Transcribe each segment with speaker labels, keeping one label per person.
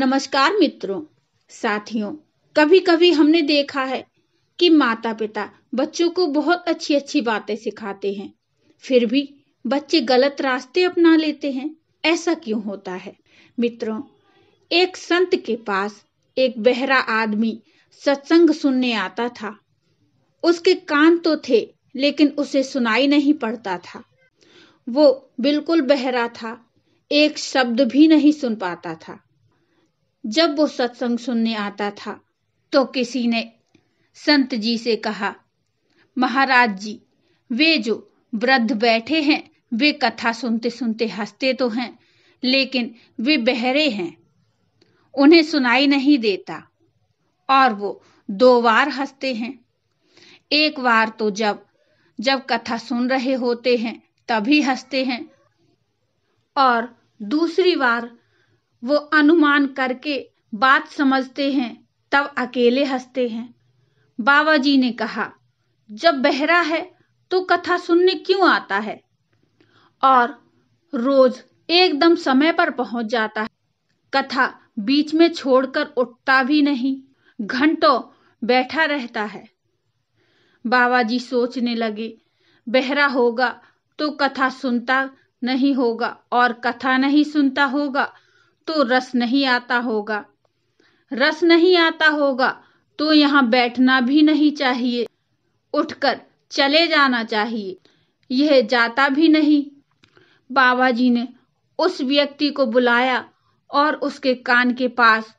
Speaker 1: नमस्कार मित्रों साथियों कभी कभी हमने देखा है कि माता पिता बच्चों को बहुत अच्छी अच्छी बातें सिखाते हैं फिर भी बच्चे गलत रास्ते अपना लेते हैं ऐसा क्यों होता है मित्रों एक संत के पास एक बहरा आदमी सत्संग सुनने आता था उसके कान तो थे लेकिन उसे सुनाई नहीं पड़ता था वो बिल्कुल बहरा था एक शब्द भी नहीं सुन पाता था जब वो सत्संग सुनने आता था तो किसी ने संत जी से कहा महाराज जी वे जो वृद्ध बैठे हैं वे कथा सुनते सुनते हंसते तो हैं लेकिन वे बहरे हैं उन्हें सुनाई नहीं देता और वो दो बार हंसते हैं एक बार तो जब जब कथा सुन रहे होते हैं तभी हंसते हैं और दूसरी बार वो अनुमान करके बात समझते हैं तब अकेले हंसते हैं बाबा जी ने कहा जब बहरा है तो कथा सुनने क्यों आता है और रोज एकदम समय पर पहुंच जाता है कथा बीच में छोड़कर उठता भी नहीं घंटों बैठा रहता है बाबा जी सोचने लगे बहरा होगा तो कथा सुनता नहीं होगा और कथा नहीं सुनता होगा तो रस नहीं आता होगा रस नहीं आता होगा तो यहाँ बैठना भी नहीं चाहिए उठकर चले जाना चाहिए यह जाता भी नहीं बाबा जी ने उस व्यक्ति को बुलाया और उसके कान के पास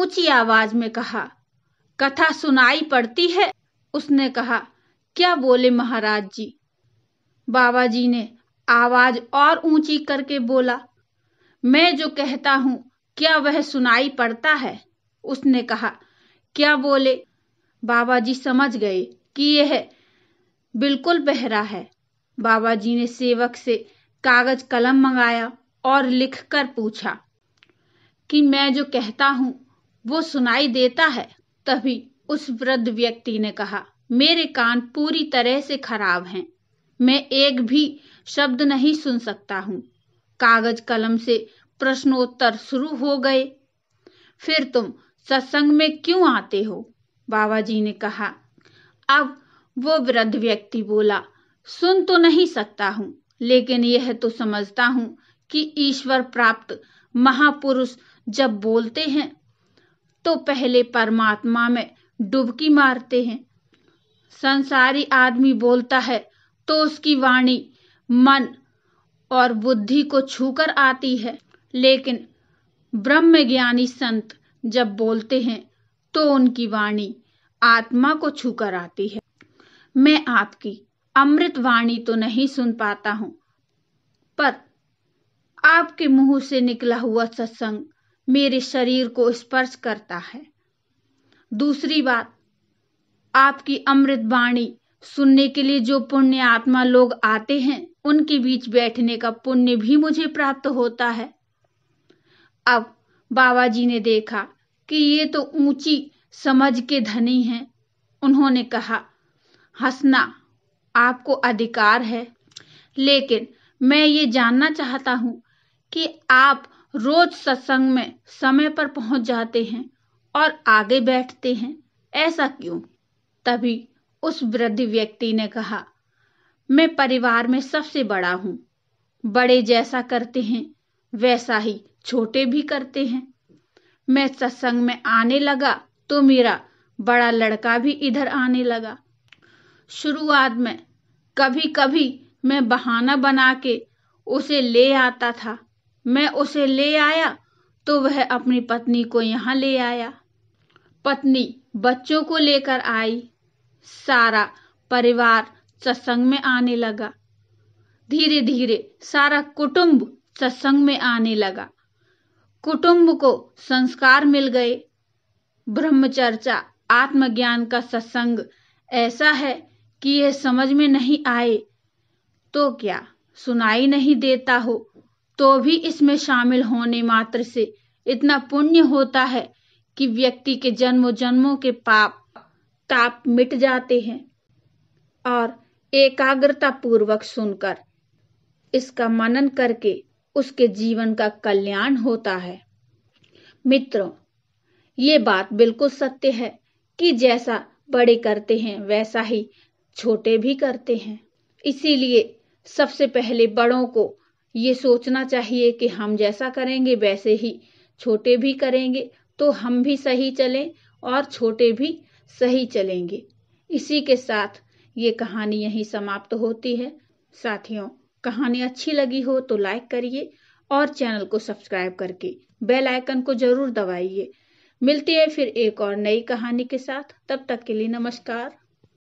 Speaker 1: ऊंची आवाज में कहा कथा सुनाई पड़ती है उसने कहा क्या बोले महाराज जी बाबा जी ने आवाज और ऊंची करके बोला मैं जो कहता हूं क्या वह सुनाई पड़ता है उसने कहा क्या बोले बाबा जी समझ गए कि यह बिल्कुल बहरा है बाबा जी ने सेवक से कागज कलम मंगाया और लिखकर पूछा कि मैं जो कहता हूँ वो सुनाई देता है तभी उस वृद्ध व्यक्ति ने कहा मेरे कान पूरी तरह से खराब हैं मैं एक भी शब्द नहीं सुन सकता हूँ कागज कलम से प्रश्नोत्तर शुरू हो गए फिर तुम सत्संग में क्यों आते हो बाबा जी ने कहा अब वो वृद्ध व्यक्ति बोला सुन तो नहीं सकता हूँ लेकिन यह तो समझता हूँ कि ईश्वर प्राप्त महापुरुष जब बोलते हैं तो पहले परमात्मा में डुबकी मारते हैं संसारी आदमी बोलता है तो उसकी वाणी मन और बुद्धि को छूकर आती है लेकिन ज्ञानी संत जब बोलते हैं तो उनकी वाणी आत्मा को छूकर आती है मैं आपकी अमृत वाणी तो नहीं सुन पाता हूं पर आपके मुंह से निकला हुआ सत्संग मेरे शरीर को स्पर्श करता है दूसरी बात आपकी अमृत वाणी सुनने के लिए जो पुण्य आत्मा लोग आते हैं उनके बीच बैठने का पुण्य भी मुझे प्राप्त होता है अब बाबा जी ने देखा कि ये तो ऊंची समझ के धनी हैं उन्होंने कहा हंसना आपको अधिकार है लेकिन मैं ये जानना चाहता हूँ कि आप रोज सत्संग में समय पर पहुंच जाते हैं और आगे बैठते हैं ऐसा क्यों तभी उस वृद्ध व्यक्ति ने कहा मैं परिवार में सबसे बड़ा हूं बड़े जैसा करते हैं वैसा ही छोटे भी करते हैं मैं सत्संग में आने लगा तो मेरा बड़ा लड़का भी इधर आने लगा शुरुआत में कभी कभी मैं बहाना बना के उसे ले आता था मैं उसे ले आया तो वह अपनी पत्नी को यहाँ ले आया पत्नी बच्चों को लेकर आई सारा परिवार सत्संग में आने लगा धीरे धीरे सारा कुटुंब सत्संग में आने लगा कुटुंब को संस्कार मिल गए ब्रह्मचर्चा आत्मज्ञान का सत्संग ऐसा है कि यह समझ में नहीं आए तो क्या सुनाई नहीं देता हो तो भी इसमें शामिल होने मात्र से इतना पुण्य होता है कि व्यक्ति के जन्मों जन्मों के पाप ताप मिट जाते हैं और एकाग्रता पूर्वक सुनकर इसका मनन करके उसके जीवन का कल्याण होता है मित्रों ये बात बिल्कुल सत्य है कि जैसा बड़े करते हैं वैसा ही छोटे भी करते हैं इसीलिए सबसे पहले बड़ों को ये सोचना चाहिए कि हम जैसा करेंगे वैसे ही छोटे भी करेंगे तो हम भी सही चलें और छोटे भी सही चलेंगे इसी के साथ ये कहानी यहीं समाप्त होती है साथियों कहानी अच्छी लगी हो तो लाइक करिए और चैनल को सब्सक्राइब करके बेल आइकन को जरूर दबाइए मिलती है फिर एक और नई कहानी के साथ तब तक के लिए नमस्कार